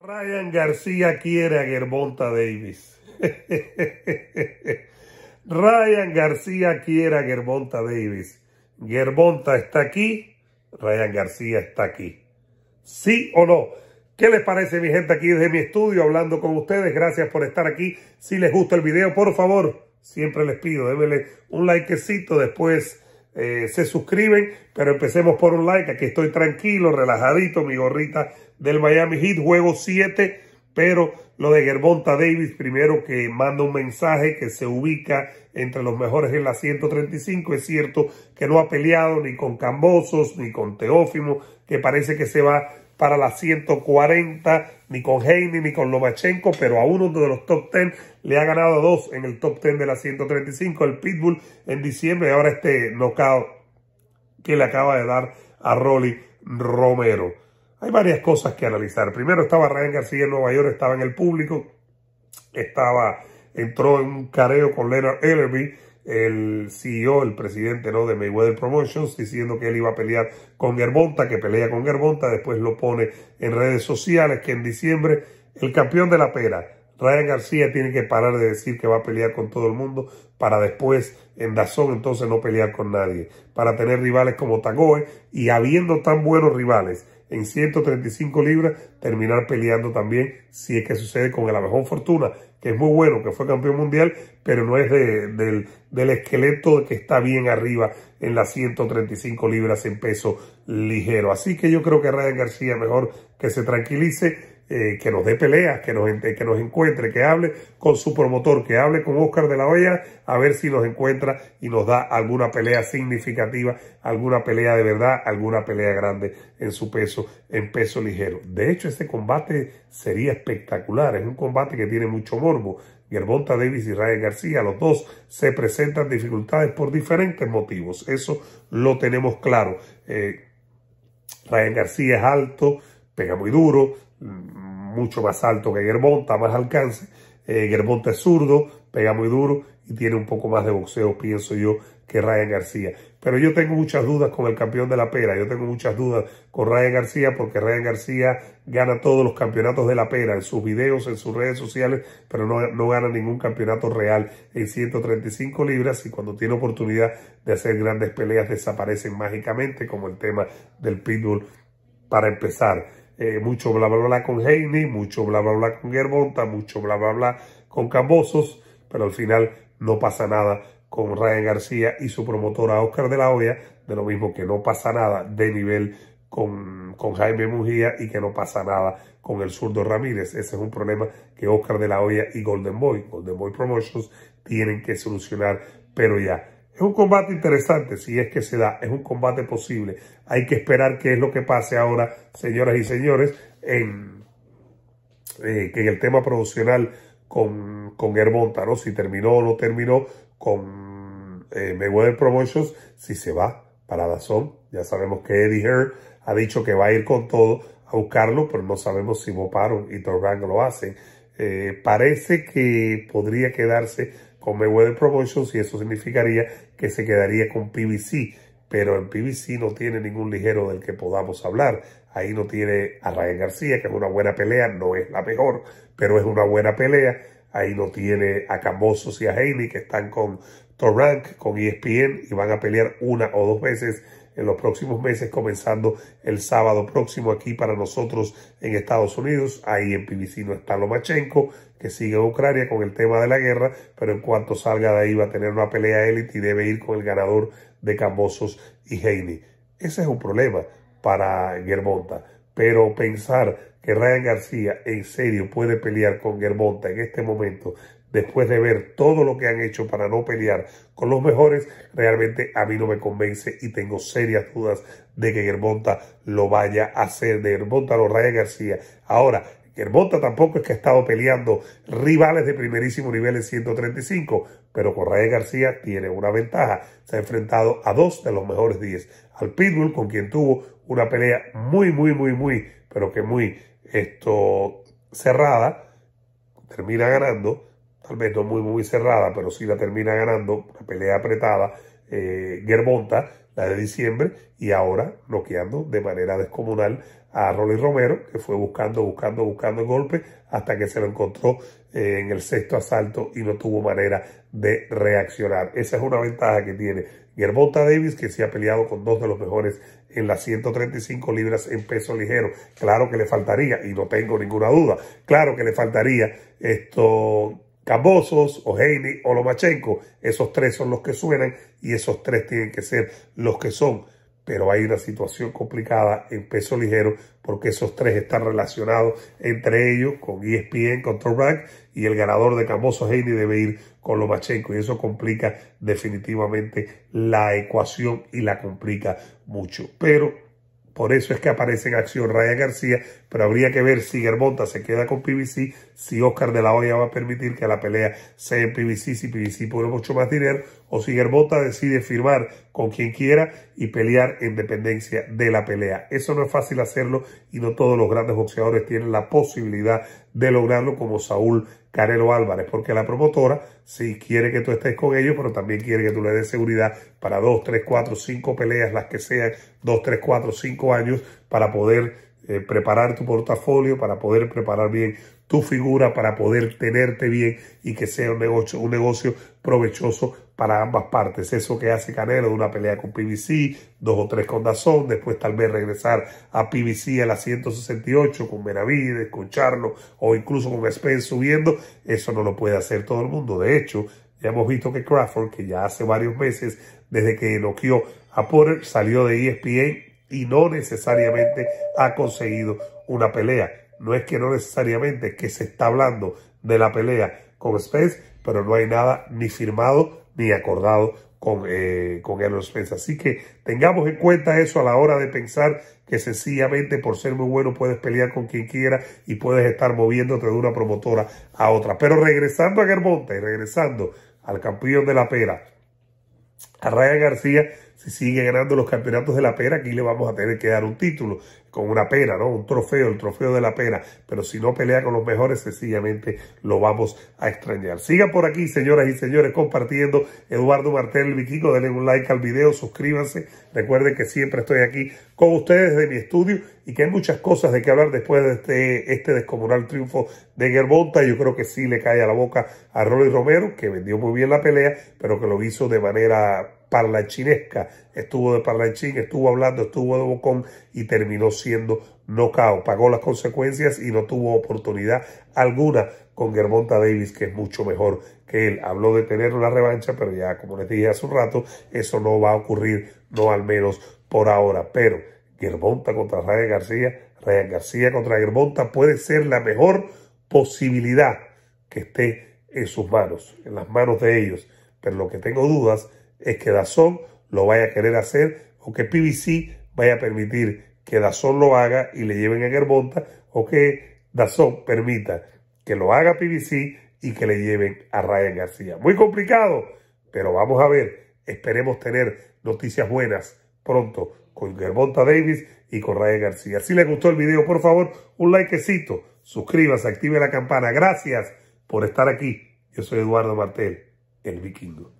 Ryan García quiere a Germonta Davis. Ryan García quiere a Germonta Davis. Germonta está aquí, Ryan García está aquí. ¿Sí o no? ¿Qué les parece mi gente aquí desde mi estudio hablando con ustedes? Gracias por estar aquí. Si les gusta el video, por favor, siempre les pido, démele un likecito, después eh, se suscriben, pero empecemos por un like. Aquí estoy tranquilo, relajadito, mi gorrita del Miami Heat, juego 7, pero lo de Gervonta Davis, primero que manda un mensaje que se ubica entre los mejores en la 135. Es cierto que no ha peleado ni con Cambosos, ni con Teófimo, que parece que se va para la 140, ni con Heine, ni con Lomachenko, pero a uno de los top 10 le ha ganado dos en el top 10 de la 135, el Pitbull en diciembre, y ahora este knockout que le acaba de dar a Rolly Romero. Hay varias cosas que analizar. Primero estaba Ryan García en Nueva York, estaba en el público, estaba, entró en un careo con Leonard Ellerby, el CEO, el presidente ¿no? de Mayweather Promotions, diciendo que él iba a pelear con Gerbonta, que pelea con Gerbonta, después lo pone en redes sociales, que en diciembre el campeón de la pera, Ryan García tiene que parar de decir que va a pelear con todo el mundo para después en Dazón entonces no pelear con nadie, para tener rivales como Tagoe y habiendo tan buenos rivales en 135 libras, terminar peleando también, si es que sucede con la mejor Fortuna, que es muy bueno, que fue campeón mundial, pero no es de, del, del esqueleto que está bien arriba en las 135 libras en peso ligero. Así que yo creo que Ryan García mejor que se tranquilice eh, que nos dé peleas, que nos, que nos encuentre, que hable con su promotor, que hable con Oscar de la Hoya, a ver si nos encuentra y nos da alguna pelea significativa, alguna pelea de verdad, alguna pelea grande en su peso, en peso ligero. De hecho, este combate sería espectacular, es un combate que tiene mucho morbo. Gervonta Davis y Ryan García, los dos se presentan dificultades por diferentes motivos, eso lo tenemos claro. Eh, Ryan García es alto, pega muy duro, mucho más alto que a más alcance. Eh, es zurdo, pega muy duro y tiene un poco más de boxeo, pienso yo, que Ryan García. Pero yo tengo muchas dudas con el campeón de la pera, yo tengo muchas dudas con Ryan García porque Ryan García gana todos los campeonatos de la pera en sus videos, en sus redes sociales, pero no, no gana ningún campeonato real en 135 libras y cuando tiene oportunidad de hacer grandes peleas desaparecen mágicamente, como el tema del pitbull para empezar. Eh, mucho bla bla bla con Jaime mucho bla bla bla con Germonta, mucho bla bla bla con Cambosos, pero al final no pasa nada con Ryan García y su promotora Oscar de la Hoya, de lo mismo que no pasa nada de nivel con, con, Jaime Mujía y que no pasa nada con el zurdo Ramírez. Ese es un problema que Oscar de la Hoya y Golden Boy, Golden Boy Promotions, tienen que solucionar, pero ya. Es un combate interesante, si es que se da, es un combate posible. Hay que esperar qué es lo que pase ahora, señoras y señores, en, eh, el tema promocional con, con Hermonta, Si terminó o no terminó con eh, Mayweather Promotions, si se va para Dazón. Ya sabemos que Eddie Her ha dicho que va a ir con todo a buscarlo, pero no sabemos si Moparo y Torbank lo hacen. Eh, parece que podría quedarse con Mayweather Promotions y eso significaría que se quedaría con PBC, pero en PBC no tiene ningún ligero del que podamos hablar. Ahí no tiene a Ryan García, que es una buena pelea, no es la mejor, pero es una buena pelea. Ahí no tiene a Cambosos y a Haley, que están con Torrank, con ESPN, y van a pelear una o dos veces en los próximos meses, comenzando el sábado próximo aquí para nosotros en Estados Unidos. Ahí en Pivicino está Lomachenko, que sigue en Ucrania con el tema de la guerra, pero en cuanto salga de ahí va a tener una pelea élite y debe ir con el ganador de Cambosos y Heine. Ese es un problema para Germonta, pero pensar que Ryan García en serio puede pelear con Germonta en este momento después de ver todo lo que han hecho para no pelear con los mejores, realmente a mí no me convence y tengo serias dudas de que Germonta lo vaya a hacer, de Germonta los Raya García. Ahora, Germonta tampoco es que ha estado peleando rivales de primerísimo nivel en 135, pero con Raya García tiene una ventaja. Se ha enfrentado a dos de los mejores 10. Al Pitbull, con quien tuvo una pelea muy, muy, muy, muy, pero que muy esto, cerrada, termina ganando tal vez muy, muy cerrada, pero sí la termina ganando, una pelea apretada, eh, Germonta, la de diciembre, y ahora bloqueando de manera descomunal a Rolly Romero, que fue buscando, buscando, buscando el golpe, hasta que se lo encontró eh, en el sexto asalto y no tuvo manera de reaccionar. Esa es una ventaja que tiene Germonta Davis, que se ha peleado con dos de los mejores en las 135 libras en peso ligero. Claro que le faltaría, y no tengo ninguna duda, claro que le faltaría esto Cambosos, O'Haney o Lomachenko. Esos tres son los que suenan y esos tres tienen que ser los que son. Pero hay una situación complicada en peso ligero porque esos tres están relacionados entre ellos con ESPN, con Torbank, y el ganador de Cambosos, Heini debe ir con Lomachenko y eso complica definitivamente la ecuación y la complica mucho. Pero por eso es que aparece en acción Raya García, pero habría que ver si Germonta se queda con PBC, si Oscar de la Hoya va a permitir que la pelea sea en PBC, si PBC pone mucho más dinero o si Gerbota decide firmar con quien quiera y pelear en dependencia de la pelea. Eso no es fácil hacerlo y no todos los grandes boxeadores tienen la posibilidad de lograrlo como Saúl Canelo Álvarez, porque la promotora sí quiere que tú estés con ellos, pero también quiere que tú le des seguridad para dos, tres, cuatro, cinco peleas, las que sean, dos, tres, cuatro, cinco años para poder eh, preparar tu portafolio, para poder preparar bien tu figura, para poder tenerte bien y que sea un negocio, un negocio provechoso para ambas partes. Eso que hace Canelo de una pelea con PBC, dos o tres con Dazón, después tal vez regresar a PBC a la 168 con Benavides, con Charlo o incluso con Spence subiendo, eso no lo puede hacer todo el mundo. De hecho, ya hemos visto que Crawford, que ya hace varios meses, desde que enoqueó a Porter, salió de ESPN y no necesariamente ha conseguido una pelea. No es que no necesariamente que se está hablando de la pelea con Spence, pero no hay nada ni firmado ni acordado con, eh, con Errol Spence. Así que tengamos en cuenta eso a la hora de pensar que sencillamente por ser muy bueno puedes pelear con quien quiera y puedes estar moviéndote de una promotora a otra. Pero regresando a Germonte, regresando al campeón de la pera, a raya García, si sigue ganando los campeonatos de la pera, aquí le vamos a tener que dar un título con una pera, ¿no? Un trofeo, el trofeo de la pera. Pero si no pelea con los mejores, sencillamente lo vamos a extrañar. Sigan por aquí, señoras y señores, compartiendo. Eduardo Martel, Viquico, denle un like al video, suscríbanse. Recuerden que siempre estoy aquí con ustedes desde mi estudio y que hay muchas cosas de qué hablar después de este, este descomunal triunfo de Germonta. Yo creo que sí le cae a la boca a Rolly Romero, que vendió muy bien la pelea, pero que lo hizo de manera parlanchinesca. Estuvo de parlanchín, estuvo hablando, estuvo de bocón y terminó siendo nocao. Pagó las consecuencias y no tuvo oportunidad alguna con Germonta Davis, que es mucho mejor que él. Habló de tener una revancha, pero ya, como les dije hace un rato, eso no va a ocurrir, no al menos por ahora. Pero Germonta contra Ryan García, Ryan García contra Germonta puede ser la mejor posibilidad que esté en sus manos, en las manos de ellos. Pero lo que tengo dudas es que Dazón lo vaya a querer hacer o que PBC vaya a permitir que Dazón lo haga y le lleven a Germonta o que Dazón permita que lo haga PBC y que le lleven a Ryan García. Muy complicado, pero vamos a ver. Esperemos tener noticias buenas pronto con Germonta Davis y con Ryan García. Si les gustó el video, por favor, un likecito, suscríbase, active la campana. Gracias por estar aquí. Yo soy Eduardo Martel, el vikingo.